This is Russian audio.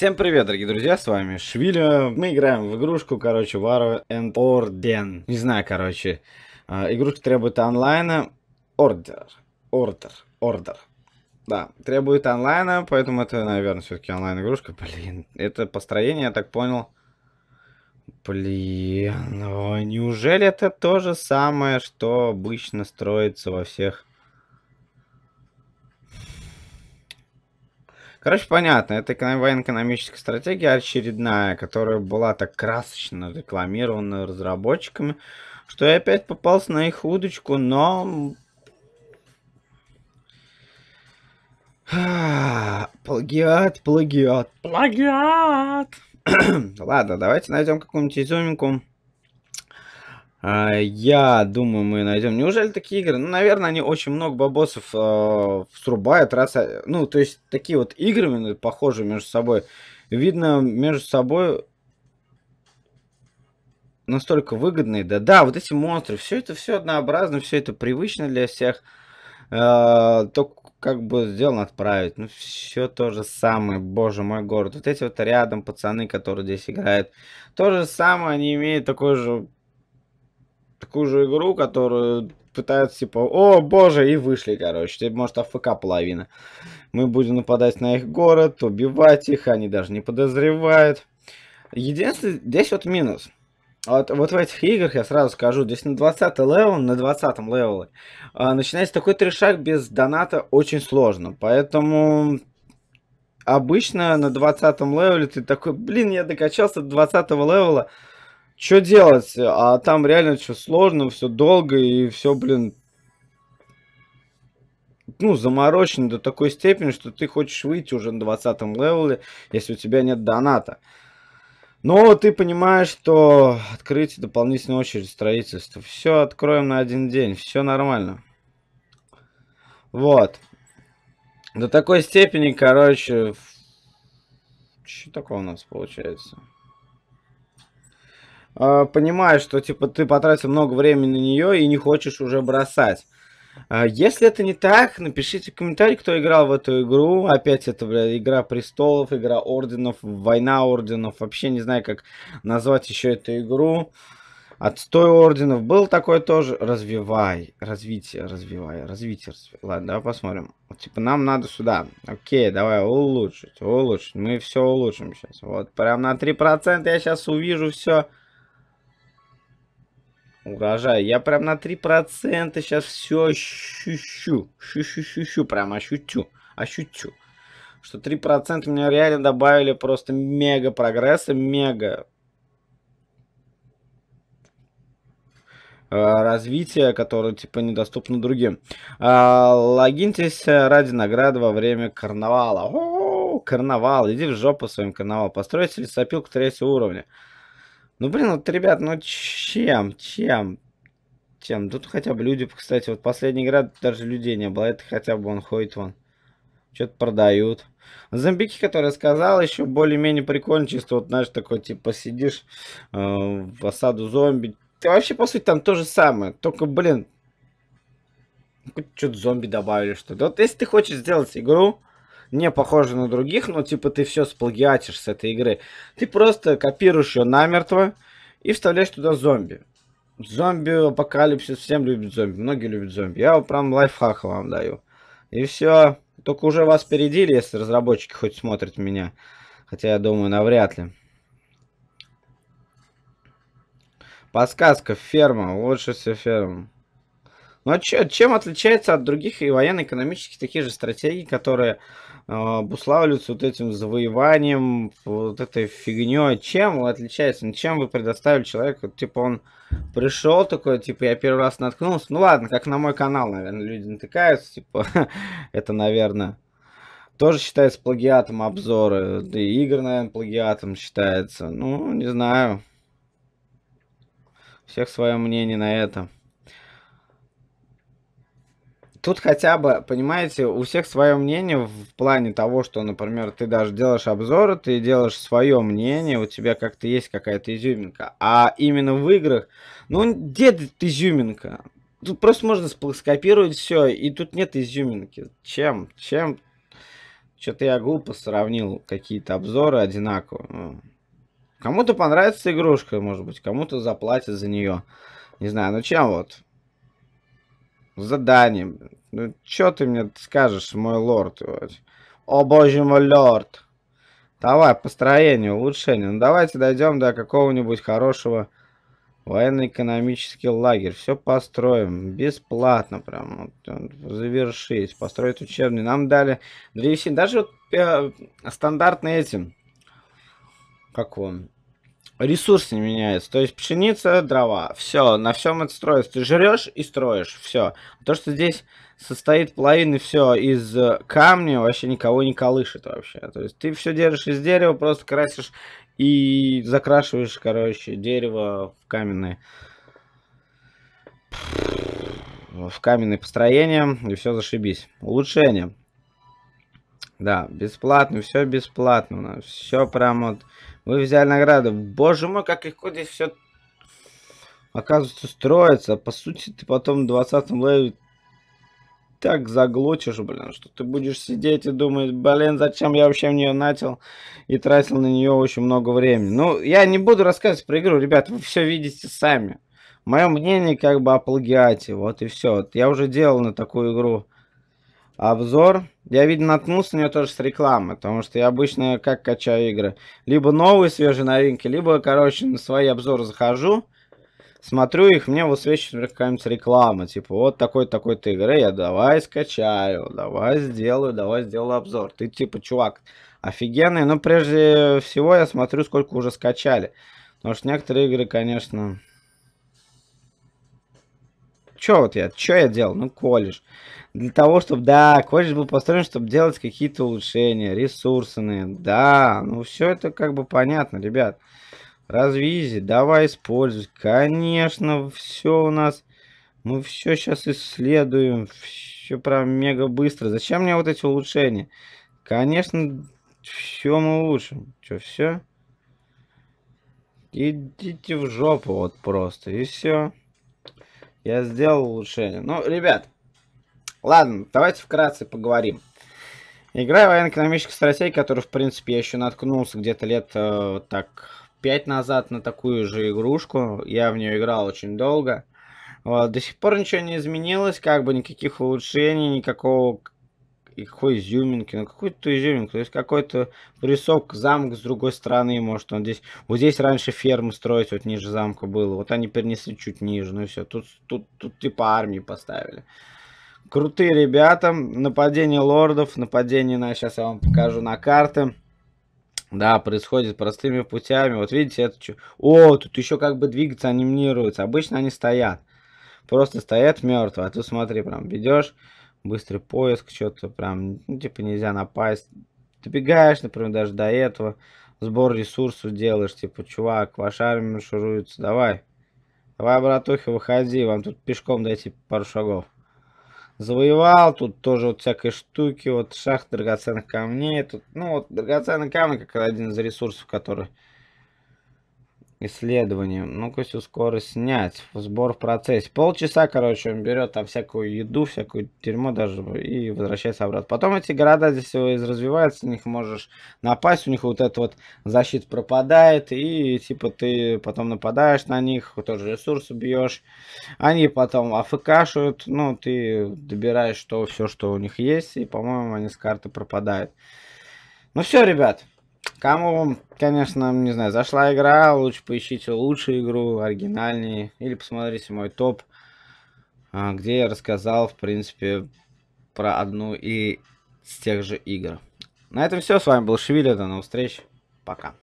Всем привет, дорогие друзья, с вами Швиля. Мы играем в игрушку, короче, War and Orden. Не знаю, короче. А, игрушка требует онлайна. Ордер. Ордер. Ордер. Да, требует онлайна, поэтому это, наверное, все-таки онлайн-игрушка. Блин, это построение, я так понял. Блин, ну, неужели это то же самое, что обычно строится во всех Короче, понятно, это военно-экономическая стратегия очередная, которая была так красочно рекламирована разработчиками, что я опять попался на их удочку, но... Плагиат, плагиат. Плагиат! Ладно, давайте найдем какую-нибудь изюминку а, я думаю, мы найдем. Неужели такие игры? Ну, наверное, они очень много бабосов э, срубают. Раз, а, ну, то есть, такие вот игры похожи между собой. Видно, между собой настолько выгодные. Да, да, вот эти монстры. Все это все однообразно, все это привычно для всех. Э, только как бы сделано отправить. Ну, все то же самое, боже мой, город. Вот эти вот рядом пацаны, которые здесь играют. То же самое, они имеют такой же такую же игру, которую пытаются, типа, о, боже, и вышли, короче. Теперь, может, АФК половина. Мы будем нападать на их город, убивать их, они даже не подозревают. Единственное, здесь вот минус. Вот, вот в этих играх, я сразу скажу, здесь на 20 левел, на 20 левеле, а, начинается такой трешак без доната очень сложно. Поэтому обычно на 20 левеле ты такой, блин, я докачался до 20 левела, что делать? А там реально что сложно, все долго и все, блин, ну, заморочено до такой степени, что ты хочешь выйти уже на 20 левеле, если у тебя нет доната. Но ты понимаешь, что открытие дополнительной очередь строительства. Все откроем на один день, все нормально. Вот. До такой степени, короче... Что такое у нас получается? э, понимаешь, что типа ты потратил много времени на нее и не хочешь уже бросать. А, если это не так, напишите комментарий, кто играл в эту игру. Опять это, бля, игра престолов, игра орденов, война орденов. Вообще не знаю, как назвать еще эту игру. Отстой орденов. Был такой тоже. Развивай. Развитие, развивай. Развитие, развивай. Ладно, давай посмотрим. Типа, нам надо сюда. Окей, давай улучшить, улучшить. Мы все улучшим сейчас. Вот, прям на 3% я сейчас увижу все урожай. Я прям на 3% сейчас все ощущу. Щу-щу-щу-щу, прям ощутю. Ощутю. Что 3% мне реально добавили просто мега прогресса, мега а, развития, которое типа недоступно другим. А, логиньтесь э, ради награды во время карнавала. О, -о, -о карнавал, иди в жопу своим карнавал. Постройте лесопилку третьего уровня. Ну, блин, вот, ребят, ну чем, чем, чем? Тут хотя бы люди, кстати, вот последний град даже людей не было. Это хотя бы он ходит вон. Что-то продают. Зомбики, который сказал, еще более-менее прикольно. Чисто вот, знаешь, такой, типа, сидишь э, в осаду зомби. Ты вообще, по сути, там то же самое. Только, блин, что-то зомби добавили, что то Вот если ты хочешь сделать игру, не похоже на других, но типа ты все сплагиатишь с этой игры. Ты просто копируешь ее намертво и вставляешь туда зомби. Зомби, апокалипсис, всем любят зомби, многие любят зомби. Я прям лайфхак вам даю. И все. Только уже вас передили, если разработчики хоть смотрят меня. Хотя я думаю, навряд ли. Подсказка, ферма, лучше все ферма. Ну а чё, чем отличается от других и военно-экономических таких же стратегий, которые а, обуславливаются вот этим завоеванием, вот этой фигней. Чем он отличается? Ну, чем вы предоставили человеку? Типа он пришел такой, типа я первый раз наткнулся. Ну ладно, как на мой канал, наверное, люди натыкаются. Типа это, наверное, тоже считается плагиатом обзоры. Да и игр, наверное, плагиатом считается. Ну, не знаю. Всех свое мнение на это тут хотя бы, понимаете, у всех свое мнение в плане того, что, например, ты даже делаешь обзоры, ты делаешь свое мнение, у тебя как-то есть какая-то изюминка. А именно в играх, ну, где ты изюминка? Тут просто можно скопировать все, и тут нет изюминки. Чем? Чем? Что-то я глупо сравнил какие-то обзоры одинаково. Ну. Кому-то понравится игрушка, может быть, кому-то заплатят за нее. Не знаю, ну чем вот? Задание. Ну, что ты мне скажешь, мой лорд? О, боже мой, лорд. Давай, построение, улучшение. Ну, давайте дойдем до какого-нибудь хорошего военно-экономический лагерь. Все построим. Бесплатно прям. Вот, завершить. Построить учебный. Нам дали древесин. Даже вот, э, стандартные эти. Как он? ресурс не меняется. То есть пшеница, дрова. Все, на всем это строится. Ты жрешь и строишь. Все. То, что здесь состоит половина все из э, камня, вообще никого не колышет вообще. То есть ты все держишь из дерева, просто красишь и закрашиваешь, короче, дерево в каменные в каменные построения и все зашибись. Улучшение. Да, бесплатно, все бесплатно. Все прям вот вы взяли награды. Боже мой, как их здесь все оказывается строится. По сути, ты потом в 20 левеле так заглотишь, блин, что ты будешь сидеть и думать, блин, зачем я вообще в нее начал и тратил на нее очень много времени. Ну, я не буду рассказывать про игру, ребят, вы все видите сами. Мое мнение как бы о плагиате, вот и все. я уже делал на такую игру обзор. А я, видно, наткнулся на нее тоже с рекламы, потому что я обычно как качаю игры. Либо новые свежие новинки, либо, короче, на свои обзоры захожу, смотрю их, мне высвечивает какая-нибудь реклама, типа, вот такой такой игры, я давай скачаю, давай сделаю, давай сделаю обзор. Ты, типа, чувак, офигенный, но прежде всего я смотрю, сколько уже скачали. Потому что некоторые игры, конечно, Чё вот я, чё я делал? Ну, колледж. Для того, чтобы, да, колледж был построен, чтобы делать какие-то улучшения, ресурсные, да, ну, все это как бы понятно, ребят. Развизи, давай используй. Конечно, все у нас, мы все сейчас исследуем, все прям мега быстро. Зачем мне вот эти улучшения? Конечно, все мы улучшим. Чё, все? Идите в жопу вот просто, и все я сделал улучшение. Ну, ребят, ладно, давайте вкратце поговорим. Игра военно-экономическая стратегия, которую, в принципе, я еще наткнулся где-то лет э, так 5 назад на такую же игрушку. Я в нее играл очень долго. Вот, до сих пор ничего не изменилось, как бы никаких улучшений, никакого и какой изюминки, ну какой то изюминка, то есть какой-то присок, замок с другой стороны, может он здесь, вот здесь раньше фермы строить, вот ниже замка было, вот они перенесли чуть ниже, ну и все, тут, тут, тут типа армии поставили. Крутые ребята, нападение лордов, нападение на, сейчас я вам покажу на карты. Да, происходит простыми путями. Вот видите, это что? О, тут еще как бы двигаться, анимируется, Обычно они стоят. Просто стоят мертвые. А тут смотри, прям ведешь быстрый поиск, что-то прям, ну, типа, нельзя напасть. Добегаешь, например, даже до этого, сбор ресурсов делаешь, типа, чувак, ваша армия маршируется, давай. Давай, братухи выходи, вам тут пешком дайте пару шагов. Завоевал, тут тоже вот всякие штуки, вот шахт драгоценных камней, тут, ну, вот драгоценные камни, как один из ресурсов, который исследованием. Ну-ка, всю скорость снять. Сбор в процессе. Полчаса, короче, он берет там всякую еду, всякую тюрьму даже и возвращается обратно. Потом эти города здесь развиваются, на них можешь напасть, у них вот эта вот защита пропадает, и типа ты потом нападаешь на них, тоже ресурсы бьешь. Они потом афкашивают, ну, ты добираешь то, все, что у них есть, и, по-моему, они с карты пропадают. Ну все, ребят, Кому конечно, не знаю, зашла игра, лучше поищите лучшую игру, оригинальнее, или посмотрите мой топ, а, где я рассказал, в принципе, про одну и с тех же игр. На этом все, с вами был Шевиль, до новых встреч, пока.